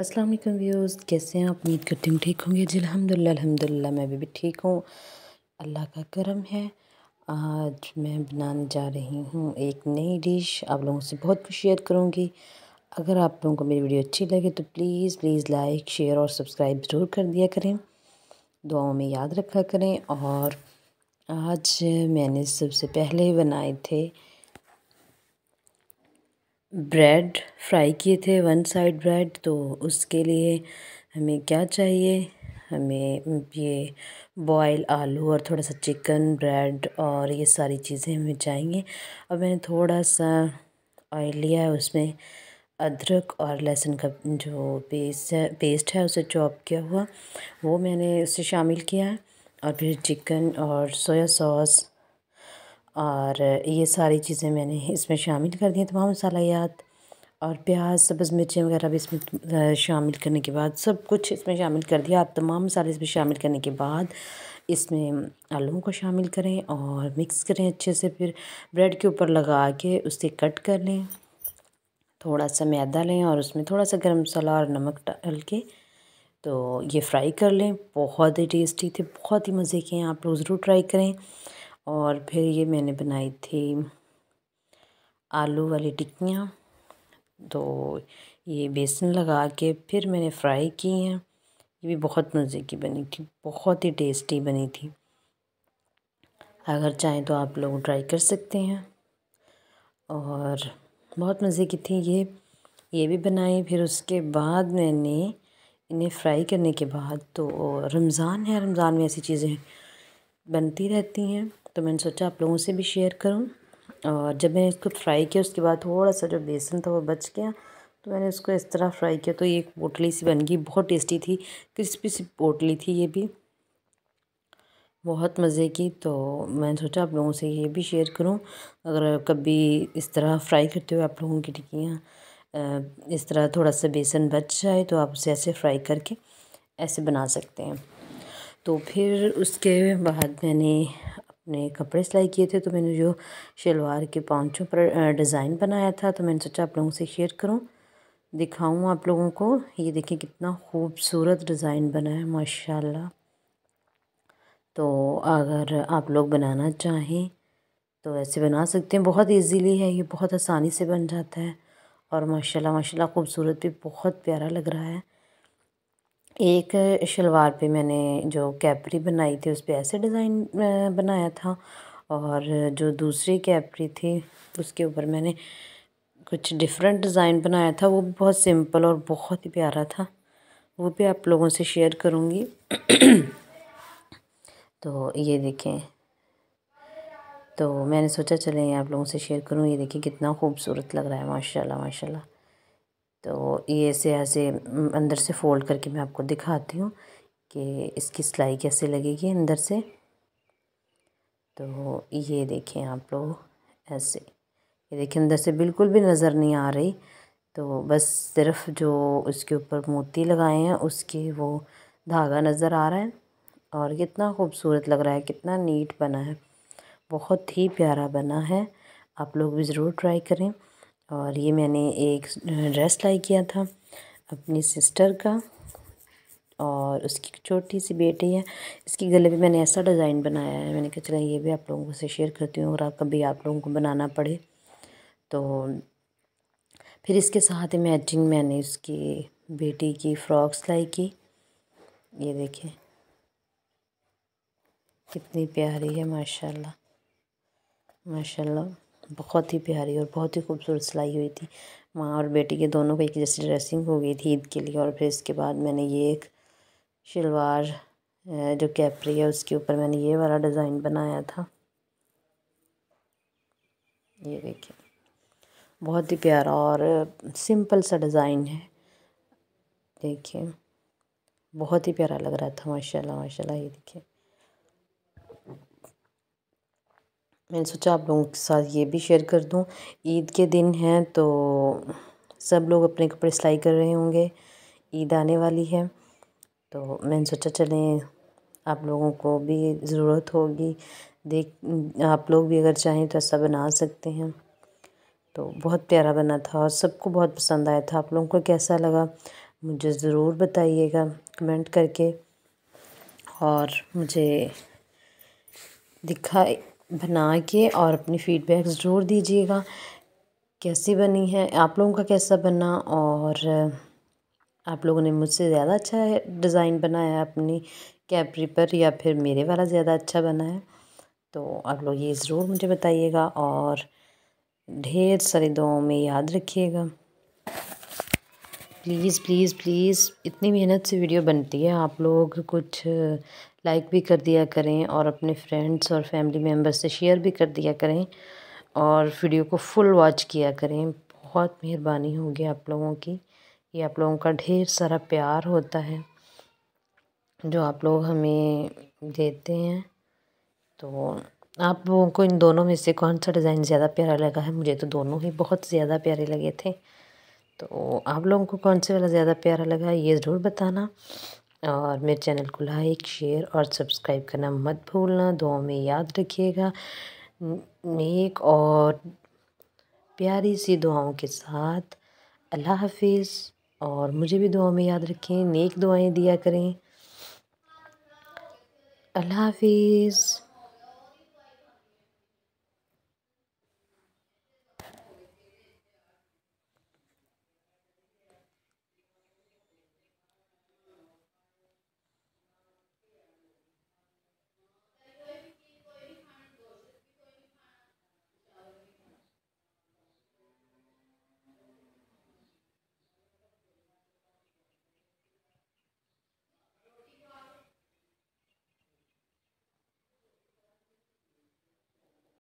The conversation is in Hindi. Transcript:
अस्सलाम वालेकुम व्यूज़ कैसे हैं आप उम्मीद करती हूँ ठीक होंगे जी अलहमदिल्ला अलहमदिल्ला मैं भी, भी ठीक हूँ अल्लाह का करम है आज मैं बनाने जा रही हूँ एक नई डिश आप लोगों से बहुत कुछ शेयर करूँगी अगर आप लोगों को मेरी वीडियो अच्छी लगे तो प्लीज़ प्लीज़ लाइक शेयर और सब्सक्राइब ज़रूर कर दिया करें दुआओं में याद रखा करें और आज मैंने सबसे पहले बनाए थे ब्रेड फ्राई किए थे वन साइड ब्रेड तो उसके लिए हमें क्या चाहिए हमें ये बॉयल आलू और थोड़ा सा चिकन ब्रेड और ये सारी चीज़ें हमें चाहिए और मैंने थोड़ा सा ऑयल लिया है उसमें अदरक और लहसुन का जो पेस्ट है पेस्ट है उसे चॉप किया हुआ वो मैंने उसे शामिल किया है और फिर चिकन और सोया सॉस और ये सारी चीज़ें मैंने इसमें शामिल कर दी तमाम मसालायात और प्याज सब्ज़ मिर्चें वगैरह भी इसमें शामिल करने के बाद सब कुछ इसमें शामिल कर दिया आप तमाम मसाले इसमें शामिल करने के बाद इसमें आलू को शामिल करें और मिक्स करें अच्छे से फिर ब्रेड के ऊपर लगा के उसे कट कर लें थोड़ा सा मैदा लें और उसमें थोड़ा सा गर्म मसाला और नमक डाल के तो ये फ्राई कर लें बहुत ही टेस्टी थे बहुत ही मज़े के हैं आप लोग ज़रूर ट्राई करें और फिर ये मैंने बनाई थी आलू वाली टिक्कियाँ तो ये बेसन लगा के फिर मैंने फ्राई की हैं ये भी बहुत मज़े की बनी थी बहुत ही टेस्टी बनी थी अगर चाहें तो आप लोग ट्राई कर सकते हैं और बहुत मज़े की थी ये ये भी बनाई फिर उसके बाद मैंने इन्हें फ्राई करने के बाद तो रमज़ान है रमज़ान में ऐसी चीज़ें बनती रहती हैं तो मैंने सोचा आप लोगों से भी शेयर करूँ और जब मैंने इसको फ्राई किया उसके बाद थोड़ा सा जो बेसन था वो बच गया तो मैंने उसको इस तरह फ्राई किया तो ये एक पोटली सी बन गई बहुत टेस्टी थी क्रिस्पी सी पोटली थी ये भी बहुत मज़े की तो मैंने सोचा आप लोगों से ये भी शेयर करूं अगर कभी इस तरह फ्राई करते हुए आप लोगों की टिक्कियाँ इस तरह थोड़ा सा बेसन बच जाए तो आप उसे ऐसे फ्राई करके ऐसे बना सकते हैं तो फिर उसके बाद मैंने ने कपड़े सिलाई किए थे तो मैंने जो शलवार के पाँचों पर डिज़ाइन बनाया था तो मैंने सोचा आप लोगों से शेयर करूँ दिखाऊँ आप लोगों को ये देखिए कितना खूबसूरत डिज़ाइन बना है माशाल्लाह तो अगर आप लोग बनाना चाहें तो ऐसे बना सकते हैं बहुत इजीली है ये बहुत आसानी से बन जाता है और माशाल्लाह माशाल्लाह खूबसूरत भी बहुत प्यारा लग रहा है एक शलवार पे मैंने जो कैपरी बनाई थी उस पर ऐसे डिज़ाइन बनाया था और जो दूसरी कैपरी थी उसके ऊपर मैंने कुछ डिफरेंट डिज़ाइन बनाया था वो भी बहुत सिंपल और बहुत ही प्यारा था वो भी आप लोगों से शेयर करूँगी तो ये देखें तो मैंने सोचा चलें आप लोगों से शेयर करूँ ये देखिए कितना खूबसूरत लग रहा है माशाल्लाह माशाल्लाह तो ये ऐसे ऐसे अंदर से फ़ोल्ड करके मैं आपको दिखाती हूँ कि इसकी सिलाई कैसे लगेगी अंदर से तो ये देखें आप लोग ऐसे ये देखें अंदर से बिल्कुल भी नज़र नहीं आ रही तो बस सिर्फ जो उसके ऊपर मोती लगाए हैं उसके वो धागा नज़र आ रहा है और कितना खूबसूरत लग रहा है कितना नीट बना है बहुत ही प्यारा बना है आप लोग भी ज़रूर ट्राई करें और ये मैंने एक ड्रेस लाई किया था अपनी सिस्टर का और उसकी छोटी सी बेटी है इसकी गले पे मैंने ऐसा डिज़ाइन बनाया है मैंने कहा चला ये भी आप लोगों से शेयर करती हूँ अगर आप कभी आप लोगों को बनाना पड़े तो फिर इसके साथ ही मैचिंग मैंने उसकी बेटी की फ्रॉक सिलाई की ये देखें कितनी प्यारी है माशाल्लाह माशाल्लाह बहुत ही प्यारी और बहुत ही खूबसूरत सिलाई हुई थी माँ और बेटी के दोनों को एक जैसी ड्रेसिंग हो गई थी ईद के लिए और फिर इसके बाद मैंने ये एक शलवार जो कैपरी है उसके ऊपर मैंने ये वाला डिज़ाइन बनाया था ये देखिए बहुत ही प्यारा और सिंपल सा डिज़ाइन है देखिए बहुत ही प्यारा लग रहा था माशाल्लाह माशाल्लाह ये देखिए मैंने सोचा आप लोगों के साथ ये भी शेयर कर दूँ ईद के दिन हैं तो सब लोग अपने कपड़े सिलाई कर रहे होंगे ईद आने वाली है तो मैंने सोचा चलें आप लोगों को भी ज़रूरत होगी देख आप लोग भी अगर चाहें तो ऐसा बना सकते हैं तो बहुत प्यारा बना था और सबको बहुत पसंद आया था आप लोगों को कैसा लगा मुझे ज़रूर बताइएगा कमेंट करके और मुझे दिखाई बना के और अपनी फ़ीडबैक ज़रूर दीजिएगा कैसी बनी है आप लोगों का कैसा बना और आप लोगों ने मुझसे ज़्यादा अच्छा डिज़ाइन बनाया अपनी कैपरी पर या फिर मेरे वाला ज़्यादा अच्छा बना है तो आप लोग ये ज़रूर मुझे बताइएगा और ढेर सारी दुआओं में याद रखिएगा प्लीज़ प्लीज़ प्लीज़ इतनी मेहनत से वीडियो बनती है आप लोग कुछ लाइक भी कर दिया करें और अपने फ्रेंड्स और फैमिली मेम्बर से शेयर भी कर दिया करें और वीडियो को फुल वॉच किया करें बहुत मेहरबानी होगी आप लोगों की ये आप लोगों का ढेर सारा प्यार होता है जो आप लोग हमें देते हैं तो आप लोगों को इन दोनों में से कौन सा डिज़ाइन ज़्यादा प्यारा लगा है मुझे तो दोनों ही बहुत ज़्यादा प्यारे लगे थे तो आप लोगों को कौन से वाला ज़्यादा प्यारा लगा ये ज़रूर बताना और मेरे चैनल को लाइक शेयर और सब्सक्राइब करना मत भूलना दुआ में याद रखिएगा नेक और प्यारी सी दुआओं के साथ अल्लाह हाफिज़ और मुझे भी दुआ में याद रखें नेक दुआएं दिया करें अल्लाह हाफिज़